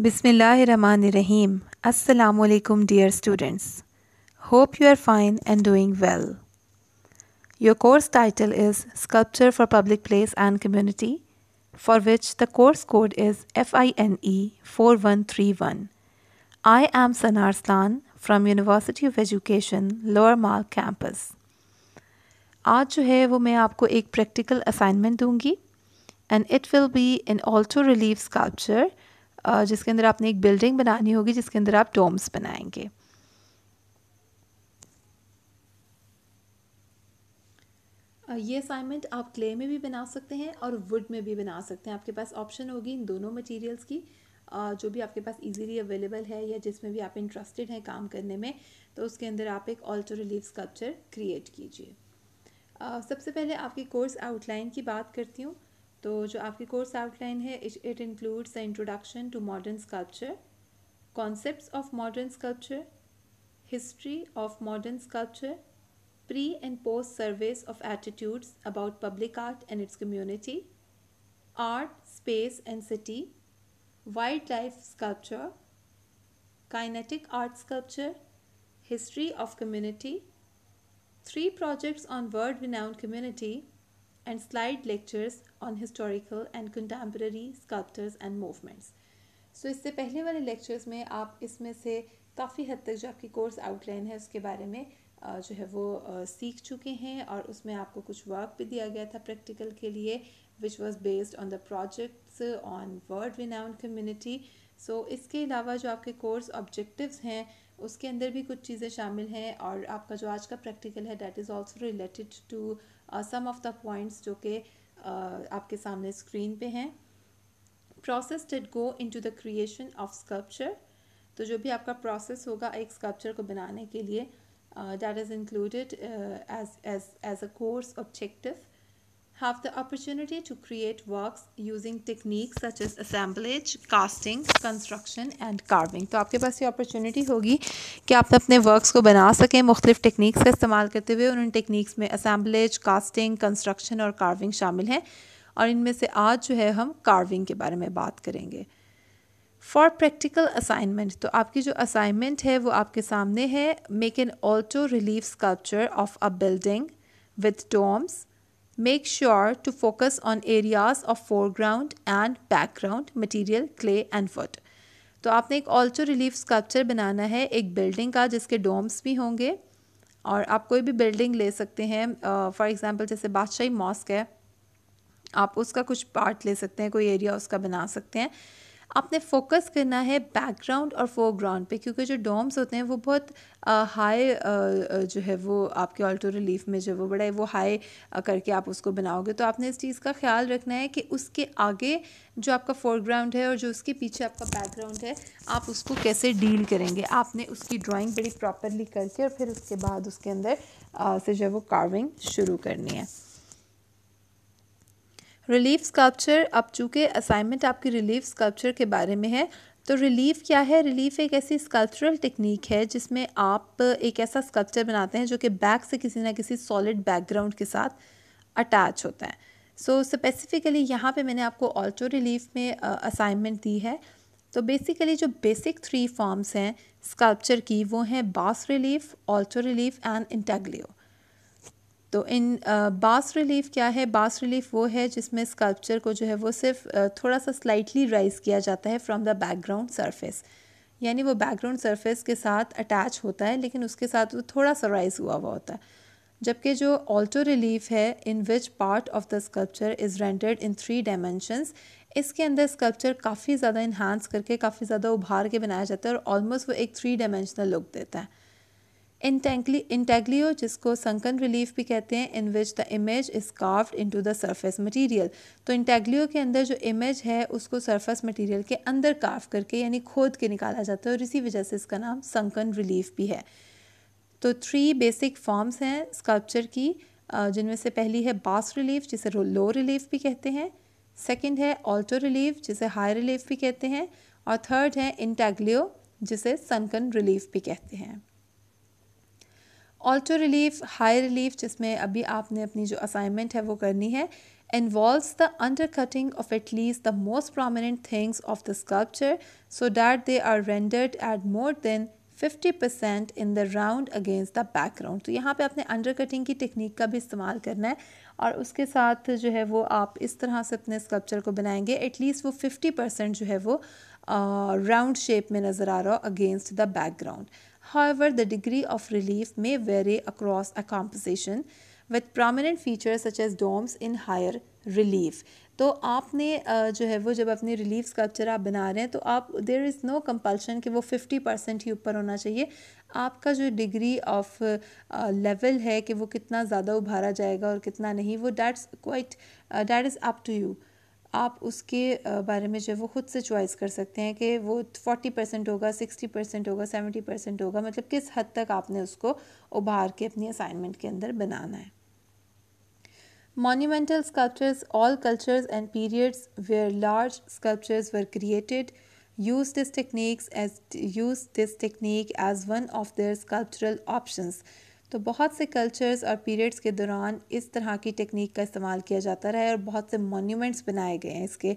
Bismillahirrahmanirrahim. Assalamu alaikum dear students. Hope you are fine and doing well. Your course title is Sculpture for Public Place and Community for which the course code is FINE 4131. I am Sanar Slan from University of Education Lower Mall Campus. आज जो है वो मैं आपको एक practical assignment दूंगी and it will be an alto जिसके अंदर आपने एक बिल्डिंग बनानी होगी जिसके अंदर आप डोम्स बनाएंगे ये असाइनमेंट आप क्ले में भी बना सकते हैं और वुड में भी बना सकते हैं आपके पास ऑप्शन होगी इन दोनों मटेरियल्स की जो भी आपके पास इजीली अवेलेबल है या जिसमें भी आप इंटरेस्टेड हैं काम करने में तो उसके अंदर आप एक ऑल्टो रिलीफ स्कल्पचर क्रिएट कीजिए सबसे पहले आपकी कोर्स आउटलाइन की बात करती हूँ तो जो आपकी कोर्स आउटलाइन है it includes the introduction to modern sculpture concept of modern sculpture history of modern sculpture pre and post service of attitudes about public art and its community art space and city wild life sculpture kinetic art sculpture history of community three projects on world विनाउन community and slide lectures on historical and contemporary sculptors and movements. So so, इससे पहले वाले lectures में आप इसमें से काफ़ी हद तक जो आपकी कोर्स आउटलाइन है उसके बारे में जो है वो सीख चुके हैं और उसमें आपको कुछ वर्क भी दिया गया था प्रैक्टिकल के लिए which was based on the projects on world renowned community so इसके अलावा जो आपके कोर्स ऑब्जेक्टिव्स हैं उसके अंदर भी कुछ चीज़ें शामिल हैं और आपका जो आज का प्रैक्टिकल है that is also related to some of the points जो कि आपके सामने स्क्रीन पे हैं process did go into the creation of sculpture तो जो भी आपका प्रोसेस होगा एक स्कल्पचर को बनाने के लिए that is included as as as a course objective have the opportunity to create works using techniques such as assemblage, casting, construction and carving. तो आपके पास ये opportunity होगी कि आप अपने works को बना सकें मुख्तलिफ़ techniques का इस्तेमाल करते हुए उन techniques में assemblage, casting, construction और carving शामिल हैं और इनमें से आज जो है हम carving के बारे में बात करेंगे फॉर प्रैक्टिकल असाइनमेंट तो आपकी जो असाइनमेंट है वो आपके सामने है make an alto relief sculpture of a building with domes Make sure to focus on areas of foreground and background material, clay and wood. तो आपने एक ऑल्चो रिलीफ स्कल्पचर बनाना है एक बिल्डिंग का जिसके डोम्स भी होंगे और आप कोई भी बिल्डिंग ले सकते हैं फॉर एग्ज़ाम्पल जैसे बादशाही मॉस्क है आप उसका कुछ पार्ट ले सकते हैं कोई एरिया उसका बना सकते हैं आपने फोकस करना है बैकग्राउंड और फोरग्राउंड पे क्योंकि जो डोम्स होते हैं वो बहुत हाई जो है वो आपके ऑल्टो रिलीफ में जो वो बड़ा है वो हाई करके आप उसको बनाओगे तो आपने इस चीज़ का ख्याल रखना है कि उसके आगे जो आपका फोरग्राउंड है और जो उसके पीछे आपका बैकग्राउंड है आप उसको कैसे डील करेंगे आपने उसकी ड्राइंग बड़ी प्रॉपरली करके और फिर उसके बाद उसके अंदर से जो है वो कार्विंग शुरू करनी है रिलीफ स्कल्पचर अब चूँकि असाइनमेंट आपकी रिलीफ स्कल्पचर के बारे में है तो रिलीफ क्या है रिलीफ एक ऐसी स्कल्पचरल टेक्निक है जिसमें आप एक ऐसा स्कल्पचर बनाते हैं जो कि बैक से किसी ना किसी सॉलिड बैकग्राउंड के साथ अटैच होता है सो so, स्पेसिफ़िकली यहाँ पे मैंने आपको ऑल्टो रिलीफ में असाइनमेंट दी है तो बेसिकली जो बेसिक थ्री फॉर्म्स हैं स्कल्पचर की वो हैं bas relief alto relief and intaglio तो इन बास रिलीफ क्या है बास रिलीफ वो है जिसमें स्कल्पचर को जो है वो सिर्फ थोड़ा सा स्लाइटली राइज किया जाता है फ्रॉम द बैकग्राउंड सरफेस यानी वो बैकग्राउंड सरफेस के साथ अटैच होता है लेकिन उसके साथ वो थोड़ा सा राइज हुआ हुआ होता है जबकि जो ऑल्टो रिलीफ है in which part of the sculpture is rendered in three dimensions इसके अंदर स्कल्पचर काफ़ी ज़्यादा इन्हांस करके काफ़ी ज़्यादा उभार के बनाया जाता है और ऑलमोस्ट वो एक थ्री डायमेंशनल लुक देता है इंटेंगली इंटेग्लियो जिसको संकन रिलीफ भी कहते हैं in which the image is into the surface material तो इंटेग्लियो के अंदर जो इमेज है उसको सर्फेस मटीरियल के अंदर काफ करके यानी खोद के निकाला जाता है और इसी वजह से इसका नाम संकन रिलीफ भी है तो थ्री बेसिक फॉर्म्स हैं स्कल्पचर की जिनमें से पहली है बास रिलीफ जिसे लो रिलीफ भी कहते हैं सेकेंड है ऑल्टो रिलीफ जिसे हाई रिलीफ भी कहते हैं और थर्ड है इंटेग्लियो जिसे संकन रिलीफ भी कहते हैं ऑल्टो रिलीफ हाई रिलीफ जिसमें अभी आपने अपनी जो असाइनमेंट है वो करनी है involves the undercutting of at least the most prominent things of the sculpture so that they are rendered at more than fifty percent in the round against the background तो यहाँ पर आपने under cutting की technique का भी इस्तेमाल करना है और उसके साथ जो है वो आप इस तरह से अपने स्कल्पचर को बनाएंगे एटलीस्ट वो फिफ्टी परसेंट जो है वो राउंड uh, शेप में नज़र आ रहा हो against the background However, the degree of relief may vary across a composition with prominent features such as domes in higher relief. तो आपने जो है वो जब अपनी रिलीफ स्कल्पचर आप बना रहे हैं तो आप देर इज़ नो कंपल्शन कि वो फिफ्टी परसेंट ही ऊपर होना चाहिए आपका जो डिग्री ऑफ लेवल है कि वो कितना ज़्यादा उभारा जाएगा और कितना नहीं वो that's quite that is up to you आप उसके बारे में जो है वो ख़ुद से चॉइस कर सकते हैं कि वो फोर्टी परसेंट होगा सिक्सटी परसेंट होगा सेवेंटी परसेंट होगा मतलब किस हद तक आपने उसको उभार के अपनी असाइनमेंट के अंदर बनाना है monumental sculptures all cultures and periods where large sculptures were created use this techniques as use this technique as one of their sculptural options तो बहुत से कल्चर्स और पीरियड्स के दौरान इस तरह की टेक्निक का इस्तेमाल किया जाता रहा है और बहुत से मॉन्यूमेंट्स बनाए गए हैं इसके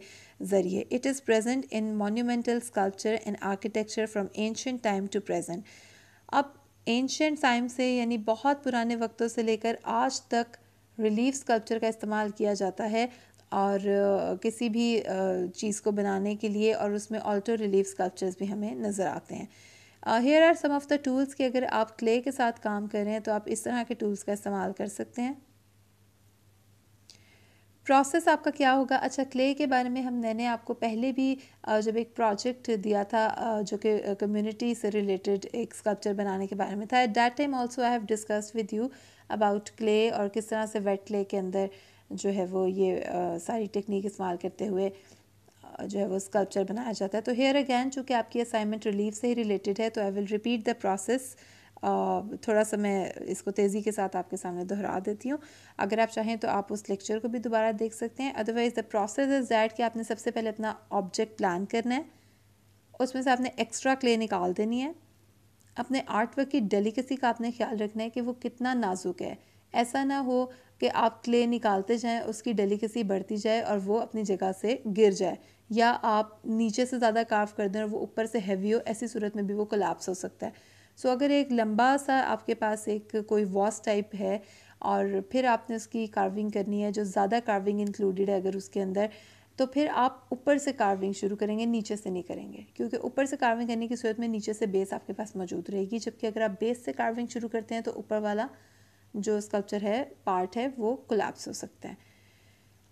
ज़रिए it is present in monumental sculpture and architecture from ancient time to present अब एंशेंट टाइम से यानी बहुत पुराने वक्तों से लेकर आज तक रिलीफ स्कल्पचर का इस्तेमाल किया जाता है और किसी भी चीज़ को बनाने के लिए और उसमें ऑल्टो रिलीफ स्कल्पचर्स भी हमें नज़र आते हैं here are some of the tools कि अगर आप क्ले के साथ काम कर रहे हैं तो आप इस तरह के टूल्स का इस्तेमाल कर सकते हैं प्रोसेस आपका क्या होगा अच्छा क्ले के बारे में हम मैंने आपको पहले भी uh, जब एक प्रोजेक्ट दिया था uh, जो कि कम्युनिटी uh, से रिलेटेड एक स्कल्पचर बनाने के बारे में था at that time also I have discussed with you about clay और किस तरह से वेट क्ले के अंदर जो है वो ये आ, सारी टेक्निक इस्तेमाल करते हुए जो है वो स्कल्पचर बनाया जाता है तो हेयर अगैन चूँकि आपकी असाइनमेंट रिलीफ से ही रिलेटेड है तो I will repeat the process थोड़ा सा मैं इसको तेज़ी के साथ आपके सामने दोहरा देती हूँ अगर आप चाहें तो आप उस लेक्चर को भी दोबारा देख सकते हैं otherwise the process is that कि आपने सबसे पहले अपना ऑब्जेक्ट प्लान करना है उसमें से आपने एक्स्ट्रा क्ले निकाल देनी है अपने आर्ट वर्क की डेलिकेसी का आपने ख्याल रखना है कि वो कितना नाजुक है ऐसा ना हो कि आप क्ले निकालते जाएं उसकी डेलिकेसी बढ़ती जाए और वो अपनी जगह से गिर जाए या आप नीचे से ज़्यादा कार्व कर दें और वो ऊपर से हैवी हो ऐसी सूरत में भी वो कोलैप्स हो सकता है सो so, अगर एक लंबा सा आपके पास एक कोई वॉस टाइप है और फिर आपने उसकी कार्विंग करनी है जो ज़्यादा कार्विंग इंक्लूडेड है अगर उसके अंदर तो फिर आप ऊपर से कार्विंग शुरू करेंगे नीचे से नहीं करेंगे क्योंकि ऊपर से कार्विंग करने की सूरत में नीचे से बेस आपके पास मौजूद रहेगी जबकि अगर आप बेस से कार्विंग शुरू करते हैं तो ऊपर वाला जो स्कल्पचर है पार्ट है वो कोलैप्स हो सकता है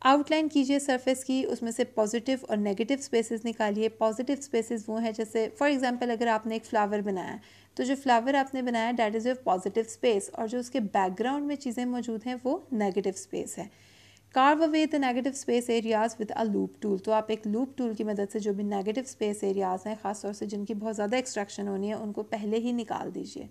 आउटलाइन कीजिए सरफेस की उसमें से पॉजिटिव और नेगेटिव स्पेसेस निकालिए पॉजिटिव स्पेसेस वो हैं जैसे फॉर एग्जांपल अगर आपने एक फ्लावर बनाया तो जो फ्लावर आपने बनाया that is your positive space और जो उसके बैकग्राउंड में चीज़ें मौजूद हैं वो नेगेटिव स्पेस है carve away the negative space areas with a loop tool तो आप एक लूप टूल की मदद से जो भी नेगेटिव स्पेस एरियाज़ हैं ख़ासतौर से जिनकी बहुत ज़्यादा एक्सट्रैक्शन होनी है उनको पहले ही निकाल दीजिए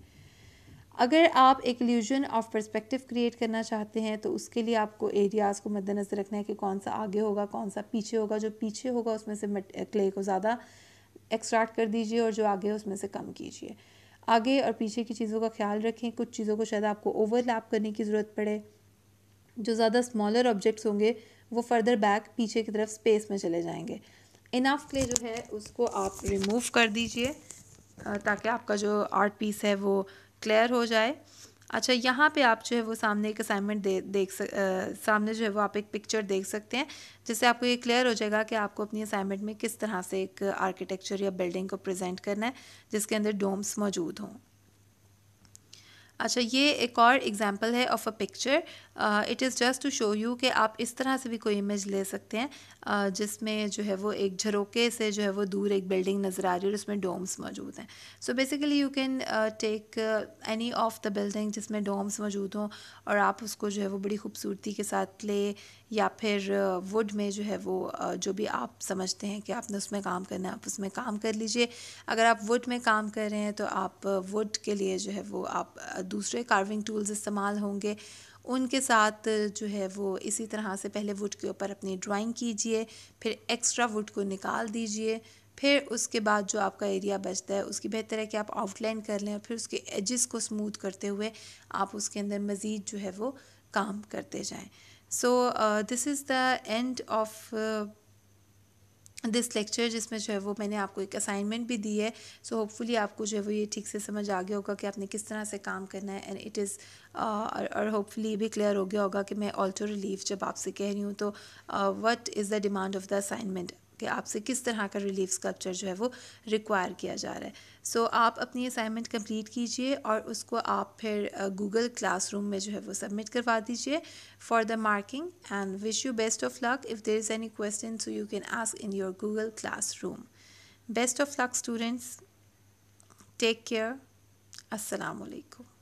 अगर आप एक ल्यूजन ऑफ परस्पेक्टिव क्रिएट करना चाहते हैं तो उसके लिए आपको एरियाज़ को मद्देनज़र रखना है कि कौन सा आगे होगा कौन सा पीछे होगा जो पीछे होगा उसमें से क्ले को ज़्यादा एक्सट्रैक्ट कर दीजिए और जो आगे है उसमें से कम कीजिए आगे और पीछे की चीज़ों का ख्याल रखें कुछ चीज़ों को शायद आपको ओवरलैप करने की ज़रूरत पड़े जो ज़्यादा स्मॉलर ऑब्जेक्ट्स होंगे वो फर्दर बैक पीछे की तरफ स्पेस में चले जाएंगे इनाफ क्ले जो है उसको आप रिमूव कर दीजिए ताकि आपका जो आर्ट पीस है वो क्लियर हो जाए अच्छा यहाँ पे आप जो है वो सामने एक असाइनमेंट दे देख सक आ, सामने जो है वो आप एक पिक्चर देख सकते हैं जिससे आपको ये क्लियर हो जाएगा कि आपको अपनी असाइनमेंट में किस तरह से एक आर्किटेक्चर या बिल्डिंग को प्रेजेंट करना है जिसके अंदर डोम्स मौजूद हों अच्छा ये एक और एग्जांपल है of a picture it is just to show you कि आप इस तरह से भी कोई इमेज ले सकते हैं uh, जिसमें जो है वो एक झरोके से जो है वो दूर एक बिल्डिंग नज़र आ रही है और उसमें डोम्स मौजूद हैं so basically you can take any of the building जिसमें डोम्स मौजूद हों और आप उसको जो है वो बड़ी खूबसूरती के साथ ले या फिर वुड uh, में जो है वो uh, जो भी आप समझते हैं कि आपने उसमें काम करना है आप उसमें काम कर लीजिए अगर आप वुड में काम कर रहे हैं तो आप वुड uh, के लिए जो है वो आप दूसरे कार्विंग टूल्स इस्तेमाल होंगे उनके साथ जो है वो इसी तरह से पहले वुड के ऊपर अपनी ड्राइंग कीजिए फिर एक्स्ट्रा वुड को निकाल दीजिए फिर उसके बाद जो आपका एरिया बचता है उसकी बेहतर है कि आप आउटलाइन कर लें और फिर उसके एजेस को स्मूथ करते हुए आप उसके अंदर मज़ीद जो है वो काम करते जाएं so this is the end of this lecture जिसमें जो है वो मैंने आपको एक असाइनमेंट भी दी है सो so होपफुली आपको जो है वो ये ठीक से समझ आ गया होगा कि आपने किस तरह से काम करना है एंड इट इज़ और होपफुली भी क्लियर हो गया होगा कि मैं ऑल्टो रिलीफ जब आपसे कह रही हूँ तो what is the demand of the assignment कि आपसे किस तरह का रिलीफ स्कल्पचर जो है वो रिक्वायर किया जा रहा है सो so, आप अपनी असाइनमेंट कंप्लीट कीजिए और उसको आप फिर गूगल क्लासरूम में जो है वो सबमिट करवा दीजिए for the marking and wish you best of luck if there is any question so you can ask in your Google room best of luck students take care असलकुम